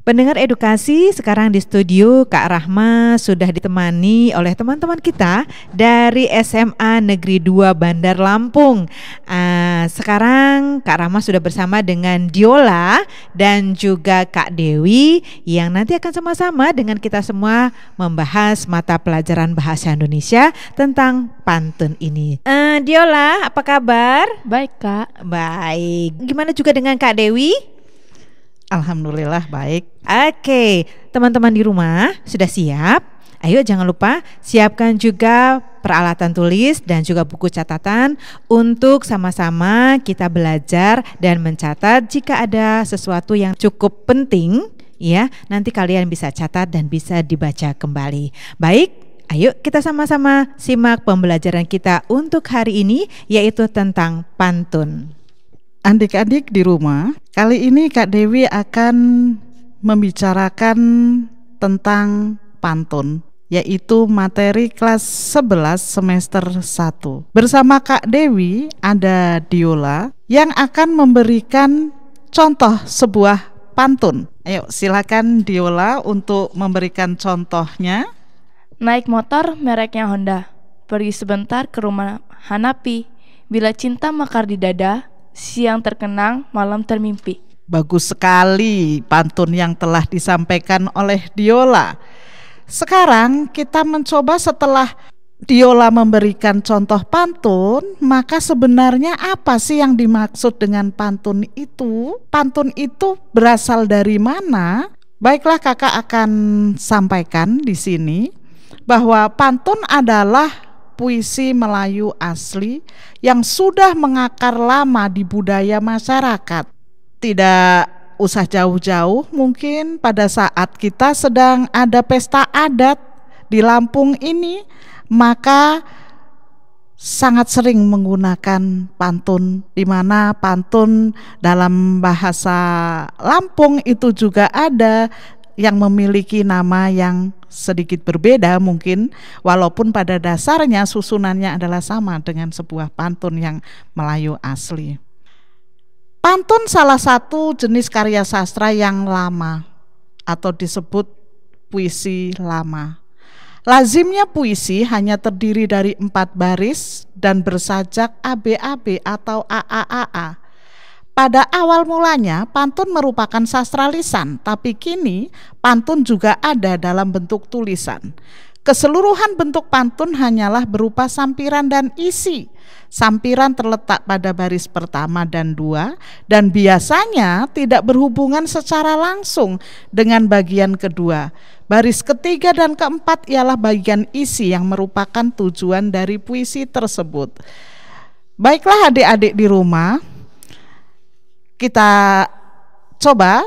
Pendengar edukasi, sekarang di studio Kak Rahma sudah ditemani oleh teman-teman kita dari SMA Negeri 2 Bandar Lampung. Uh, sekarang Kak Rahma sudah bersama dengan Diola dan juga Kak Dewi yang nanti akan sama-sama dengan kita semua membahas mata pelajaran Bahasa Indonesia tentang pantun ini. Uh, Diola, apa kabar? Baik Kak. Baik. Gimana juga dengan Kak Dewi? Alhamdulillah baik. Oke, teman-teman di rumah sudah siap? Ayo jangan lupa siapkan juga peralatan tulis dan juga buku catatan untuk sama-sama kita belajar dan mencatat jika ada sesuatu yang cukup penting ya. Nanti kalian bisa catat dan bisa dibaca kembali. Baik, ayo kita sama-sama simak pembelajaran kita untuk hari ini yaitu tentang pantun. Adik-adik di rumah, kali ini Kak Dewi akan membicarakan tentang pantun, yaitu materi kelas 11 semester 1. Bersama Kak Dewi ada Diola yang akan memberikan contoh sebuah pantun. Ayo silakan Diola untuk memberikan contohnya. Naik motor mereknya Honda, pergi sebentar ke rumah Hanapi. Bila cinta mekar di dada, siang terkenang, malam termimpi. Bagus sekali pantun yang telah disampaikan oleh Diola. Sekarang kita mencoba setelah Diola memberikan contoh pantun, maka sebenarnya apa sih yang dimaksud dengan pantun itu? Pantun itu berasal dari mana? Baiklah, Kakak akan sampaikan di sini bahwa pantun adalah puisi Melayu asli yang sudah mengakar lama di budaya masyarakat. Tidak usah jauh-jauh, mungkin pada saat kita sedang ada pesta adat di Lampung ini, maka sangat sering menggunakan pantun, di mana pantun dalam bahasa Lampung itu juga ada, yang memiliki nama yang sedikit berbeda mungkin walaupun pada dasarnya susunannya adalah sama dengan sebuah pantun yang Melayu asli. Pantun salah satu jenis karya sastra yang lama atau disebut puisi lama. Lazimnya puisi hanya terdiri dari empat baris dan bersajak ABAB atau AAAA pada awal mulanya, pantun merupakan sastra lisan, tapi kini pantun juga ada dalam bentuk tulisan. Keseluruhan bentuk pantun hanyalah berupa sampiran dan isi. Sampiran terletak pada baris pertama dan dua, dan biasanya tidak berhubungan secara langsung dengan bagian kedua. Baris ketiga dan keempat ialah bagian isi yang merupakan tujuan dari puisi tersebut. Baiklah, adik-adik di rumah, kita coba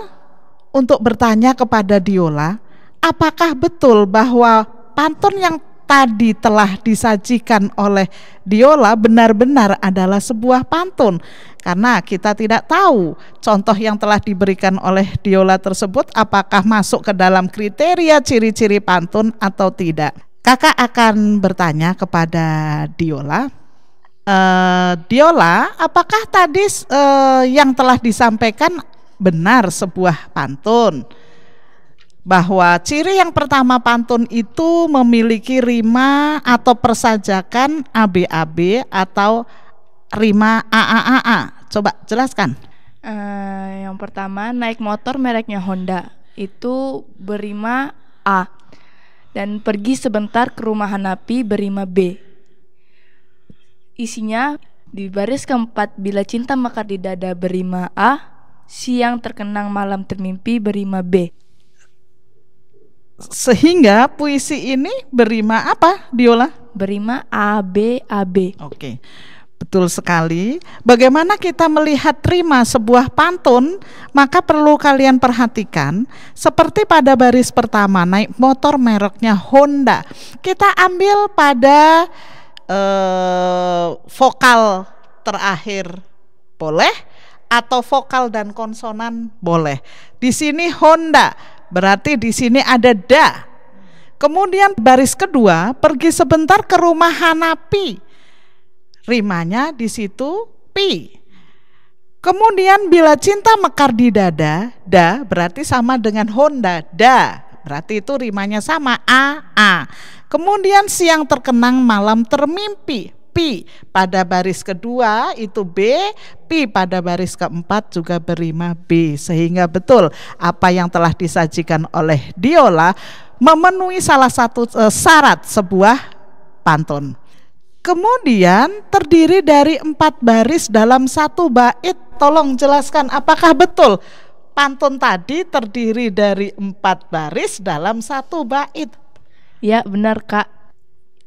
untuk bertanya kepada Diola, apakah betul bahwa pantun yang tadi telah disajikan oleh Diola benar-benar adalah sebuah pantun karena kita tidak tahu contoh yang telah diberikan oleh Diola tersebut apakah masuk ke dalam kriteria ciri-ciri pantun atau tidak. Kakak akan bertanya kepada Diola, uh, Diola, apakah tadi uh, yang telah disampaikan benar sebuah pantun? bahwa ciri yang pertama pantun itu memiliki rima atau persajakan ABAB atau rima AAAA. Coba jelaskan. Uh, yang pertama naik motor mereknya Honda itu berima A dan pergi sebentar ke rumah Hanapi berima B. Isinya di baris keempat bila cinta mekar di dada berima A, siang terkenang malam termimpi berima B. Sehingga puisi ini berima apa, Diola? Berima A B A B. Oke. Betul sekali. Bagaimana kita melihat terima sebuah pantun, maka perlu kalian perhatikan seperti pada baris pertama naik motor mereknya Honda. Kita ambil pada eh, vokal terakhir boleh atau vokal dan konsonan boleh. Di sini Honda berarti di sini ada da. Kemudian baris kedua pergi sebentar ke rumah Hanapi. Rimanya di situ pi. Kemudian bila cinta mekar di dada, da berarti sama dengan Honda, da berarti itu rimanya sama a a. Kemudian siang terkenang, malam termimpi. P pada baris kedua itu B, P pada baris keempat juga berima B. Sehingga betul apa yang telah disajikan oleh Diola memenuhi salah satu uh, syarat sebuah pantun. Kemudian terdiri dari empat baris dalam satu bait. Tolong jelaskan apakah betul pantun tadi terdiri dari empat baris dalam satu bait? Ya, benar, Kak.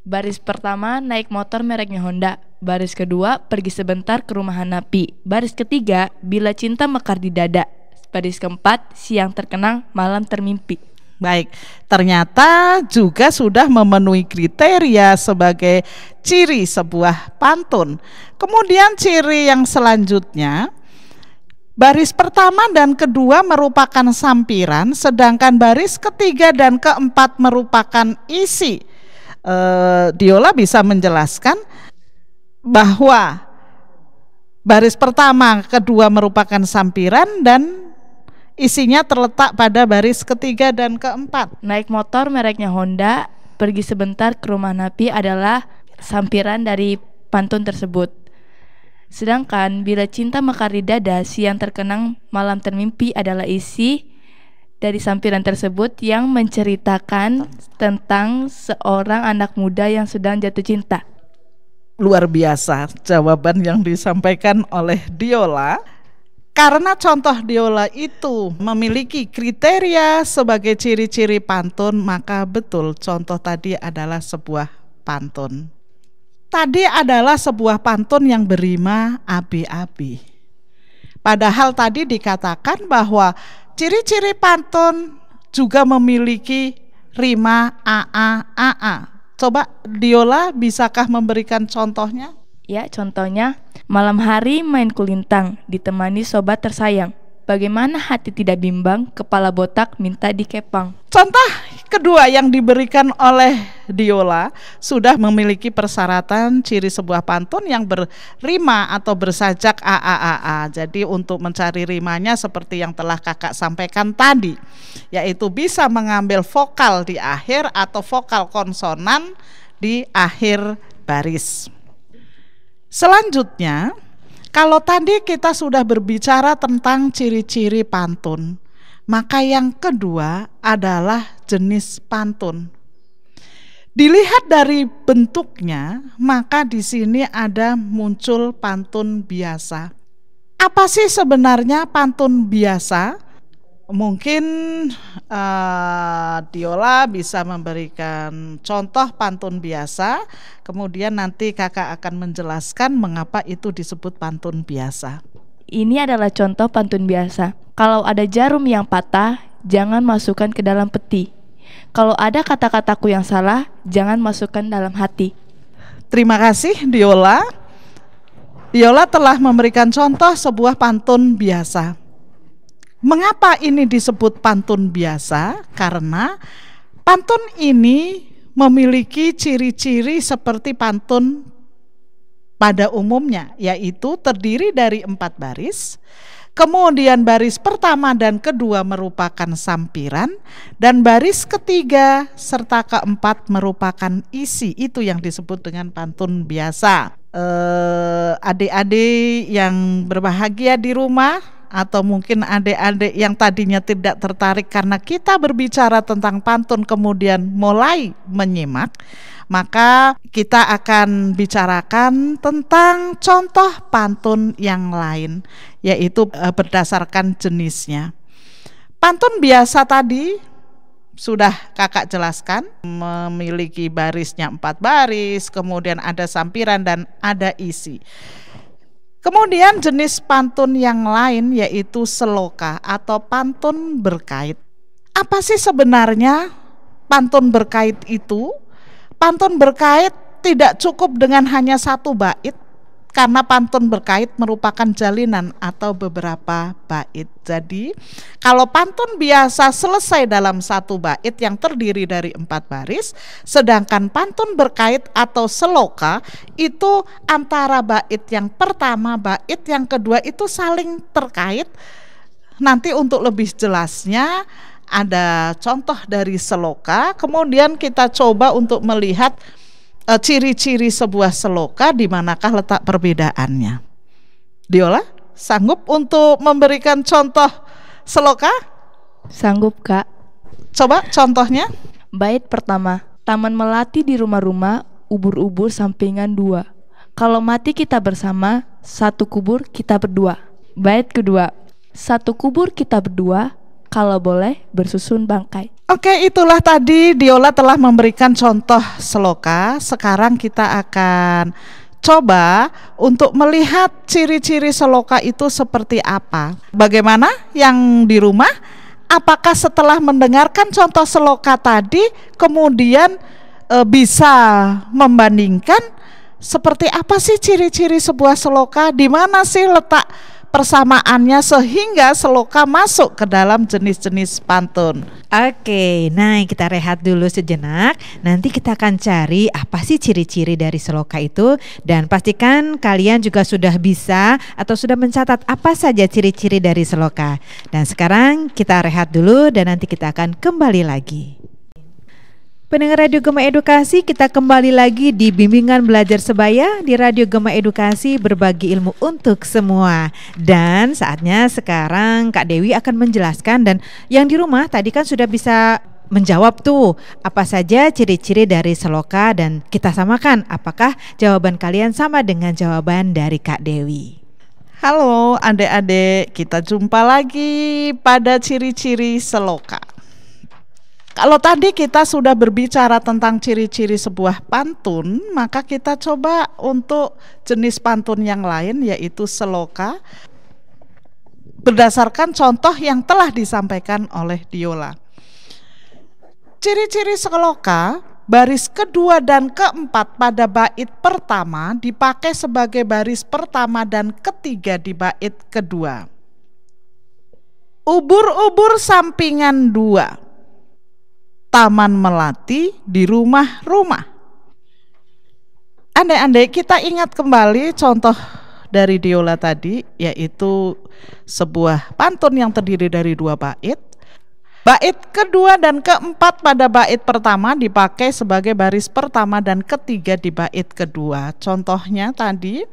Baris pertama naik motor mereknya Honda. Baris kedua pergi sebentar ke rumah Hanapi. Baris ketiga bila cinta mekar di dada. Baris keempat siang terkenang, malam termimpi. Baik, ternyata juga sudah memenuhi kriteria sebagai ciri sebuah pantun. Kemudian ciri yang selanjutnya Baris pertama dan kedua merupakan sampiran, sedangkan baris ketiga dan keempat merupakan isi. E, Diola bisa menjelaskan bahwa baris pertama, kedua merupakan sampiran dan isinya terletak pada baris ketiga dan keempat. Naik motor mereknya Honda, pergi sebentar ke rumah Napi adalah sampiran dari pantun tersebut. Sedangkan bila cinta mekar di dada, yang terkenang malam termimpi adalah isi dari sampiran tersebut yang menceritakan tentang seorang anak muda yang sedang jatuh cinta. Luar biasa jawaban yang disampaikan oleh Diola. Karena contoh Diola itu memiliki kriteria sebagai ciri-ciri pantun, maka betul contoh tadi adalah sebuah pantun. Tadi adalah sebuah pantun yang berima abi-abi. Padahal tadi dikatakan bahwa ciri-ciri pantun juga memiliki rima aa aa. Coba Diola bisakah memberikan contohnya? Ya, contohnya malam hari main kulintang ditemani sobat tersayang. Bagaimana hati tidak bimbang, kepala botak minta dikepang. Contoh kedua yang diberikan oleh Diola sudah memiliki persyaratan ciri sebuah pantun yang berima atau bersajak AAAA. Jadi untuk mencari rimanya seperti yang telah kakak sampaikan tadi, yaitu bisa mengambil vokal di akhir atau vokal konsonan di akhir baris. Selanjutnya, kalau tadi kita sudah berbicara tentang ciri-ciri pantun, maka yang kedua adalah jenis pantun. Dilihat dari bentuknya, maka di sini ada muncul pantun biasa. Apa sih sebenarnya pantun biasa? mungkin uh, Diola bisa memberikan contoh pantun biasa, kemudian nanti kakak akan menjelaskan mengapa itu disebut pantun biasa. Ini adalah contoh pantun biasa. Kalau ada jarum yang patah, jangan masukkan ke dalam peti. Kalau ada kata-kataku yang salah, jangan masukkan dalam hati. Terima kasih Diola. Diola telah memberikan contoh sebuah pantun biasa. Mengapa ini disebut pantun biasa? Karena pantun ini memiliki ciri-ciri seperti pantun pada umumnya, yaitu terdiri dari empat baris, kemudian baris pertama dan kedua merupakan sampiran, dan baris ketiga serta keempat merupakan isi. Itu yang disebut dengan pantun biasa. Eh, adik-adik uh, yang berbahagia di rumah, atau mungkin adik-adik yang tadinya tidak tertarik karena kita berbicara tentang pantun kemudian mulai menyimak, maka kita akan bicarakan tentang contoh pantun yang lain yaitu eh, berdasarkan jenisnya. Pantun biasa tadi sudah kakak jelaskan memiliki barisnya empat baris kemudian ada sampiran dan ada isi Kemudian jenis pantun yang lain yaitu seloka atau pantun berkait. Apa sih sebenarnya pantun berkait itu? Pantun berkait tidak cukup dengan hanya satu bait, karena pantun berkait merupakan jalinan atau beberapa bait. Jadi, kalau pantun biasa selesai dalam satu bait yang terdiri dari empat baris, sedangkan pantun berkait atau seloka itu antara bait yang pertama, bait yang kedua itu saling terkait. Nanti untuk lebih jelasnya ada contoh dari seloka, kemudian kita coba untuk melihat E, ciri-ciri sebuah seloka di manakah letak perbedaannya? Diola, sanggup untuk memberikan contoh seloka? Sanggup, Kak. Coba contohnya. Bait pertama, Taman Melati di rumah-rumah, ubur-ubur sampingan dua. Kalau mati kita bersama, satu kubur kita berdua. Bait kedua, satu kubur kita berdua, kalau boleh bersusun bangkai. Oke, itulah tadi Diola telah memberikan contoh seloka. Sekarang kita akan coba untuk melihat ciri-ciri seloka itu seperti apa. Bagaimana yang di rumah? Apakah setelah mendengarkan contoh seloka tadi, kemudian e, bisa membandingkan seperti apa sih ciri-ciri sebuah seloka? Di mana sih letak persamaannya sehingga seloka masuk ke dalam jenis-jenis pantun. Oke, nah kita rehat dulu sejenak. Nanti kita akan cari apa sih ciri-ciri dari seloka itu dan pastikan kalian juga sudah bisa atau sudah mencatat apa saja ciri-ciri dari seloka. Dan sekarang kita rehat dulu dan nanti kita akan kembali lagi. Pendengar Radio Gema Edukasi, kita kembali lagi di bimbingan belajar sebaya di Radio Gema Edukasi berbagi ilmu untuk semua. Dan saatnya sekarang Kak Dewi akan menjelaskan dan yang di rumah tadi kan sudah bisa menjawab tuh apa saja ciri-ciri dari seloka dan kita samakan apakah jawaban kalian sama dengan jawaban dari Kak Dewi. Halo adik-adik, kita jumpa lagi pada ciri-ciri seloka. Kalau tadi kita sudah berbicara tentang ciri-ciri sebuah pantun, maka kita coba untuk jenis pantun yang lain yaitu seloka berdasarkan contoh yang telah disampaikan oleh Diola. Ciri-ciri seloka baris kedua dan keempat pada bait pertama dipakai sebagai baris pertama dan ketiga di bait kedua. Ubur-ubur sampingan dua Taman Melati di rumah-rumah. Andai-andai kita ingat kembali contoh dari Diola tadi, yaitu sebuah pantun yang terdiri dari dua bait. Bait kedua dan keempat pada bait pertama dipakai sebagai baris pertama dan ketiga di bait kedua. Contohnya tadi,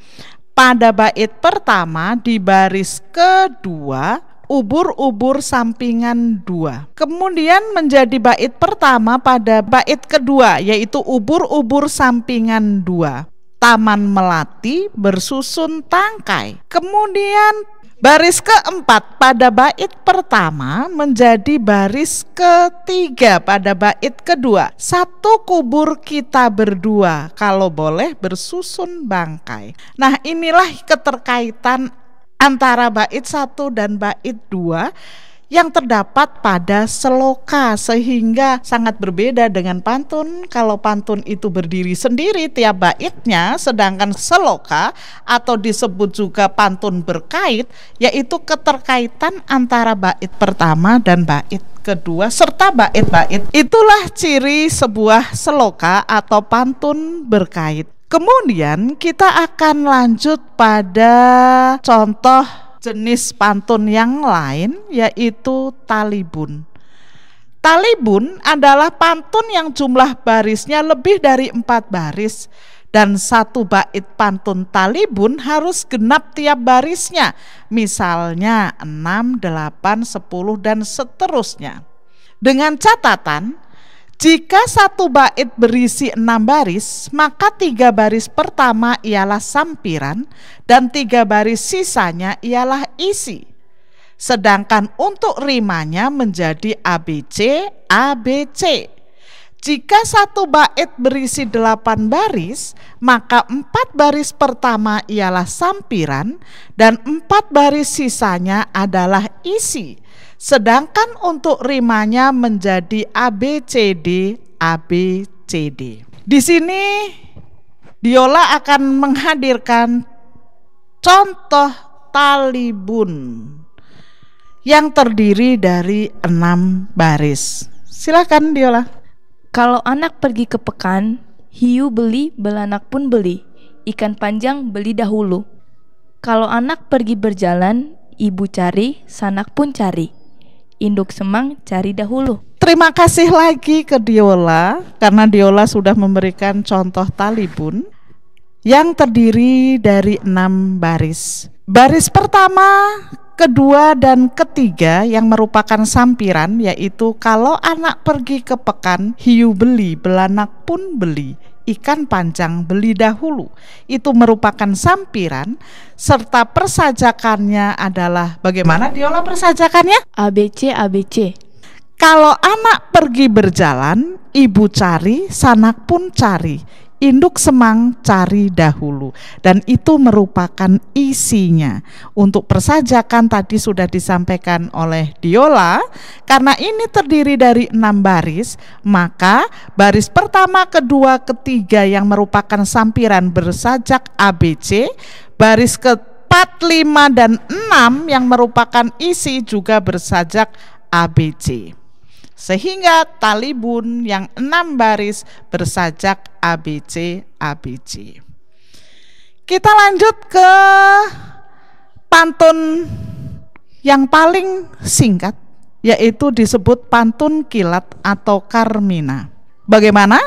pada bait pertama di baris kedua ubur-ubur sampingan dua. Kemudian menjadi bait pertama pada bait kedua yaitu ubur-ubur sampingan dua. Taman melati bersusun tangkai. Kemudian baris keempat pada bait pertama menjadi baris ketiga pada bait kedua. Satu kubur kita berdua, kalau boleh bersusun bangkai. Nah, inilah keterkaitan antara bait 1 dan bait 2 yang terdapat pada seloka sehingga sangat berbeda dengan pantun. Kalau pantun itu berdiri sendiri tiap baitnya, sedangkan seloka atau disebut juga pantun berkait yaitu keterkaitan antara bait pertama dan bait kedua serta bait-bait. Itulah ciri sebuah seloka atau pantun berkait. Kemudian kita akan lanjut pada contoh jenis pantun yang lain yaitu talibun. Talibun adalah pantun yang jumlah barisnya lebih dari empat baris dan satu bait pantun talibun harus genap tiap barisnya, misalnya 6, 8, 10, dan seterusnya. Dengan catatan, jika satu bait berisi enam baris, maka tiga baris pertama ialah sampiran dan tiga baris sisanya ialah isi. Sedangkan untuk rimanya menjadi ABC, ABC. Jika satu bait berisi delapan baris, maka empat baris pertama ialah sampiran dan empat baris sisanya adalah isi. Sedangkan untuk rimanya menjadi ABCD ABCD. Di sini Diola akan menghadirkan contoh talibun yang terdiri dari enam baris. Silakan Diola. Kalau anak pergi ke pekan, hiu beli, belanak pun beli. Ikan panjang beli dahulu. Kalau anak pergi berjalan, ibu cari, sanak pun cari induk semang cari dahulu. Terima kasih lagi ke Diola karena Diola sudah memberikan contoh tali talibun yang terdiri dari enam baris. Baris pertama, kedua, dan ketiga yang merupakan sampiran yaitu kalau anak pergi ke pekan, hiu beli, belanak pun beli ikan panjang beli dahulu. Itu merupakan sampiran serta persajakannya adalah bagaimana diolah persajakannya? ABC ABC. Kalau anak pergi berjalan, ibu cari, sanak pun cari induk semang cari dahulu dan itu merupakan isinya. Untuk persajakan tadi sudah disampaikan oleh Diola, karena ini terdiri dari enam baris, maka baris pertama, kedua, ketiga yang merupakan sampiran bersajak ABC, baris keempat, lima, dan enam yang merupakan isi juga bersajak ABC sehingga talibun yang enam baris bersajak ABC ABC. Kita lanjut ke pantun yang paling singkat yaitu disebut pantun kilat atau karmina. Bagaimana?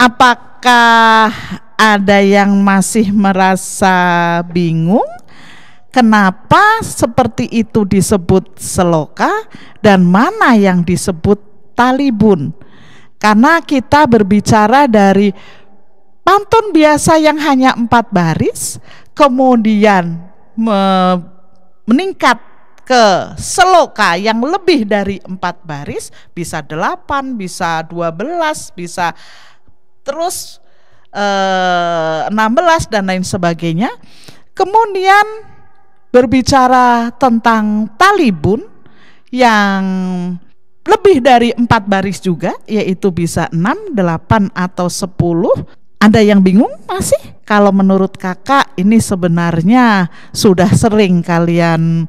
Apakah ada yang masih merasa bingung? Kenapa seperti itu disebut seloka dan mana yang disebut talibun. Karena kita berbicara dari pantun biasa yang hanya empat baris, kemudian me meningkat ke seloka yang lebih dari empat baris, bisa delapan, bisa dua belas, bisa terus eh, enam belas dan lain sebagainya. Kemudian berbicara tentang talibun yang lebih dari empat baris juga, yaitu bisa enam, delapan atau sepuluh. Ada yang bingung masih? Kalau menurut kakak ini sebenarnya sudah sering kalian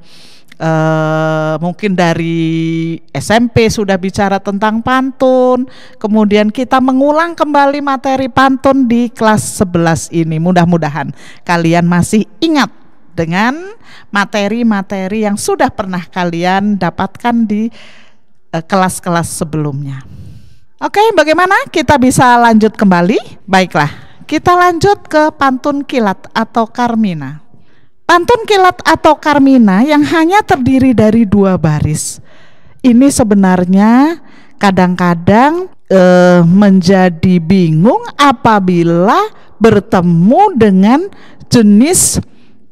Uh, mungkin dari SMP sudah bicara tentang pantun, kemudian kita mengulang kembali materi pantun di kelas 11 ini. Mudah-mudahan kalian masih ingat dengan materi-materi yang sudah pernah kalian dapatkan di Eh, kelas-kelas sebelumnya. Oke, bagaimana kita bisa lanjut kembali? Baiklah, kita lanjut ke pantun kilat atau karmina. Pantun kilat atau karmina yang hanya terdiri dari dua baris. Ini sebenarnya kadang-kadang eh, menjadi bingung apabila bertemu dengan jenis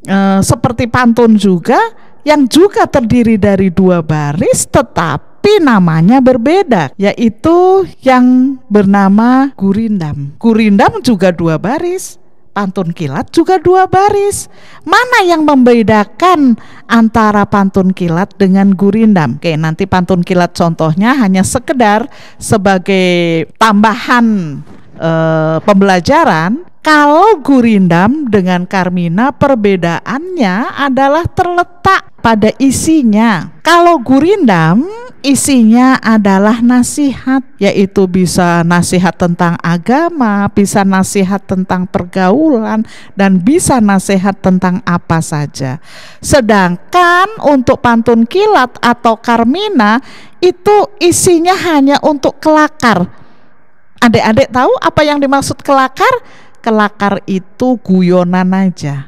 eh, seperti pantun juga yang juga terdiri dari dua baris, tetap tapi namanya berbeda yaitu yang bernama gurindam. Gurindam juga dua baris, pantun kilat juga dua baris. Mana yang membedakan antara pantun kilat dengan gurindam? Oke, nanti pantun kilat contohnya hanya sekedar sebagai tambahan e, pembelajaran. Kalau gurindam dengan karmina perbedaannya adalah terletak pada isinya. Kalau gurindam isinya adalah nasihat, yaitu bisa nasihat tentang agama, bisa nasihat tentang pergaulan, dan bisa nasihat tentang apa saja. Sedangkan untuk pantun kilat atau karmina itu isinya hanya untuk kelakar. Adik-adik tahu apa yang dimaksud kelakar? Kelakar itu guyonan aja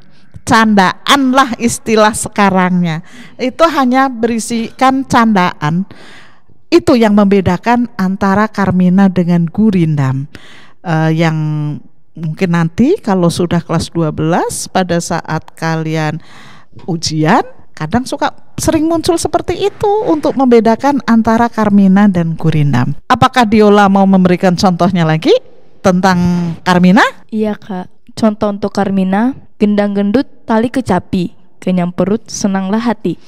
candaan lah istilah sekarangnya itu hanya berisikan candaan itu yang membedakan antara Karmina dengan Gurindam uh, yang mungkin nanti kalau sudah kelas 12 pada saat kalian ujian kadang suka sering muncul seperti itu untuk membedakan antara Karmina dan Gurindam. Apakah Diola mau memberikan contohnya lagi tentang Karmina? Iya, Kak. Contoh untuk Karmina, gendang gendut tali kecapi, kenyang perut senanglah hati.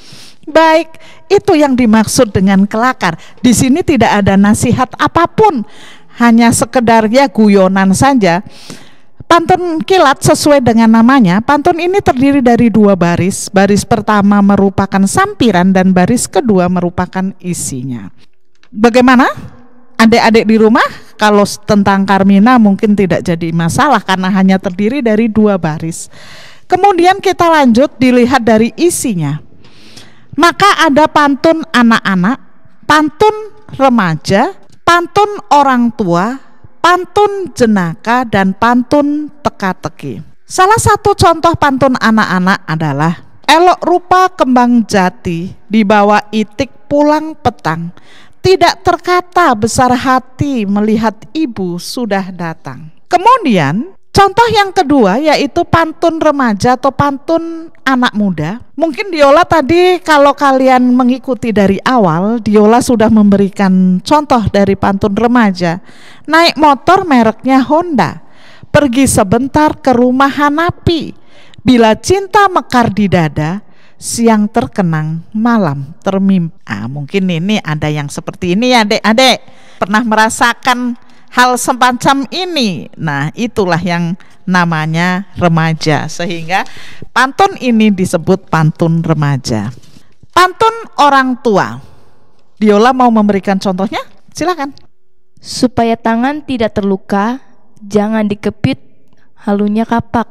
Baik, itu yang dimaksud dengan kelakar. Di sini tidak ada nasihat apapun, hanya ya guyonan saja. Pantun kilat sesuai dengan namanya, pantun ini terdiri dari dua baris. Baris pertama merupakan sampiran dan baris kedua merupakan isinya. Bagaimana? Adik-adik di rumah kalau tentang Karmina mungkin tidak jadi masalah karena hanya terdiri dari dua baris. Kemudian kita lanjut dilihat dari isinya. Maka ada pantun anak-anak, pantun remaja, pantun orang tua, pantun jenaka dan pantun teka-teki. Salah satu contoh pantun anak-anak adalah Elok rupa kembang jati dibawa itik pulang petang tidak terkata besar hati melihat ibu sudah datang. Kemudian Contoh yang kedua yaitu pantun remaja atau pantun anak muda. Mungkin Diola tadi kalau kalian mengikuti dari awal, Diola sudah memberikan contoh dari pantun remaja. Naik motor mereknya Honda, pergi sebentar ke rumah Hanapi. Bila cinta mekar di dada, siang terkenang, malam termimpi. Ah, mungkin ini ada yang seperti ini ya, Dek-adek. Pernah merasakan hal semacam ini. Nah, itulah yang namanya remaja. Sehingga pantun ini disebut pantun remaja. Pantun orang tua. Diola mau memberikan contohnya? Silakan. Supaya tangan tidak terluka, jangan dikepit halunya kapak.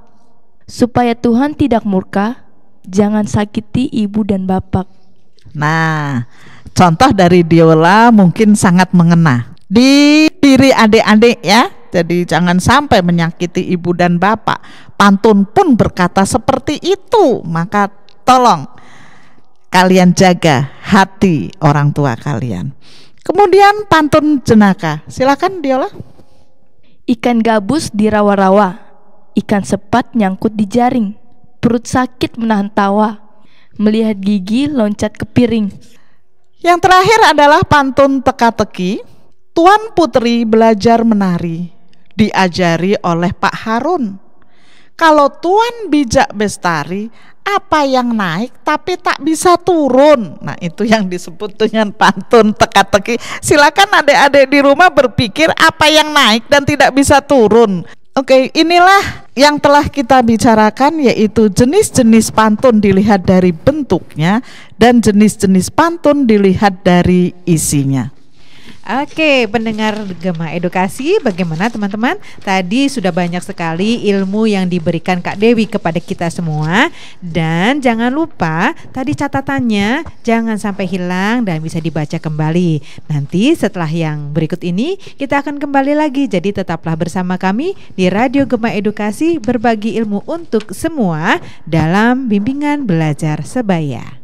Supaya Tuhan tidak murka, jangan sakiti ibu dan bapak. Nah, contoh dari Diola mungkin sangat mengena di diri adik-adik ya. Jadi jangan sampai menyakiti ibu dan bapak. Pantun pun berkata seperti itu, maka tolong kalian jaga hati orang tua kalian. Kemudian pantun jenaka. Silakan Diola. Ikan gabus di rawa-rawa, ikan sepat nyangkut di jaring. Perut sakit menahan tawa. Melihat gigi loncat ke piring. Yang terakhir adalah pantun teka-teki. Tuan Putri belajar menari, diajari oleh Pak Harun. Kalau Tuan bijak bestari, apa yang naik tapi tak bisa turun. Nah, itu yang disebut dengan pantun teka-teki. Silakan adik-adik di rumah berpikir apa yang naik dan tidak bisa turun. Oke, okay, inilah yang telah kita bicarakan yaitu jenis-jenis pantun dilihat dari bentuknya dan jenis-jenis pantun dilihat dari isinya. Oke, pendengar Gema Edukasi, bagaimana teman-teman? Tadi sudah banyak sekali ilmu yang diberikan Kak Dewi kepada kita semua dan jangan lupa tadi catatannya jangan sampai hilang dan bisa dibaca kembali. Nanti setelah yang berikut ini kita akan kembali lagi. Jadi tetaplah bersama kami di Radio Gema Edukasi berbagi ilmu untuk semua dalam bimbingan belajar sebaya.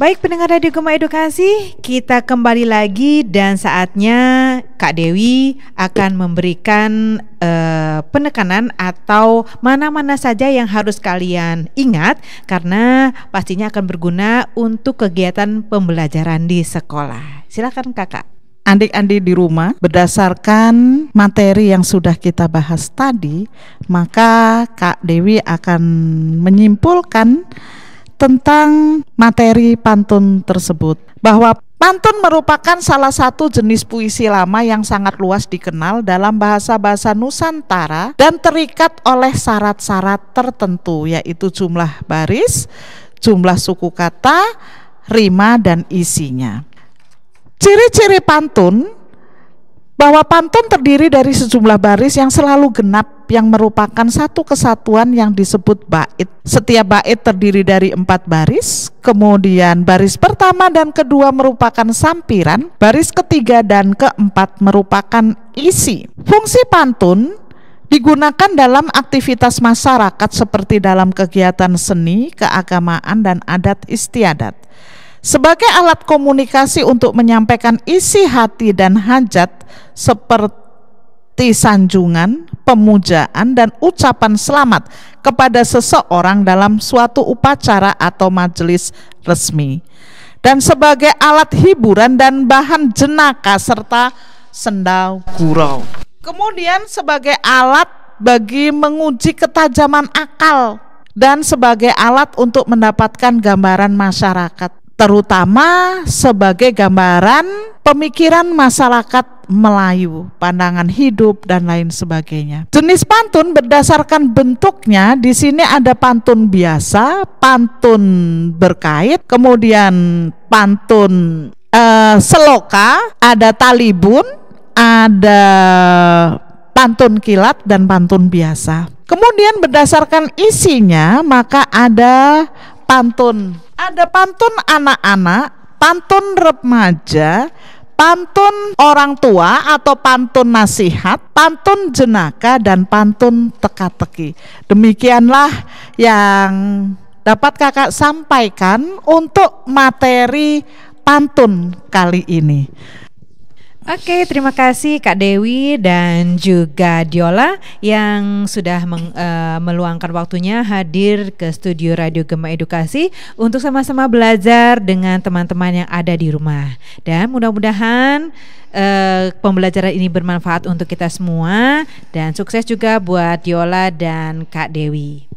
Baik pendengar Radio Gema Edukasi, kita kembali lagi dan saatnya Kak Dewi akan memberikan uh, penekanan atau mana-mana saja yang harus kalian ingat karena pastinya akan berguna untuk kegiatan pembelajaran di sekolah. Silakan Kakak. Adik-adik di rumah, berdasarkan materi yang sudah kita bahas tadi, maka Kak Dewi akan menyimpulkan tentang materi pantun tersebut bahwa Pantun merupakan salah satu jenis puisi lama yang sangat luas dikenal dalam bahasa-bahasa Nusantara dan terikat oleh syarat-syarat tertentu yaitu jumlah baris, jumlah suku kata, rima dan isinya. Ciri-ciri pantun bahwa pantun terdiri dari sejumlah baris yang selalu genap yang merupakan satu kesatuan yang disebut bait. Setiap bait terdiri dari empat baris, kemudian baris pertama dan kedua merupakan sampiran, baris ketiga dan keempat merupakan isi. Fungsi pantun digunakan dalam aktivitas masyarakat seperti dalam kegiatan seni, keagamaan, dan adat istiadat. Sebagai alat komunikasi untuk menyampaikan isi hati dan hajat seperti sanjungan, pemujaan dan ucapan selamat kepada seseorang dalam suatu upacara atau majelis resmi dan sebagai alat hiburan dan bahan jenaka serta sendau gurau. Kemudian sebagai alat bagi menguji ketajaman akal dan sebagai alat untuk mendapatkan gambaran masyarakat, terutama sebagai gambaran pemikiran masyarakat Melayu, pandangan hidup dan lain sebagainya. Jenis pantun berdasarkan bentuknya di sini ada pantun biasa, pantun berkait, kemudian pantun uh, seloka, ada talibun, ada pantun kilat dan pantun biasa. Kemudian berdasarkan isinya maka ada pantun. Ada pantun anak-anak, pantun remaja, pantun orang tua atau pantun nasihat, pantun jenaka dan pantun teka-teki. Demikianlah yang dapat Kakak sampaikan untuk materi pantun kali ini. Oke, okay, terima kasih Kak Dewi dan juga Diola yang sudah meng, uh, meluangkan waktunya hadir ke studio Radio Gema Edukasi untuk sama-sama belajar dengan teman-teman yang ada di rumah. Dan mudah-mudahan uh, pembelajaran ini bermanfaat untuk kita semua dan sukses juga buat Diola dan Kak Dewi.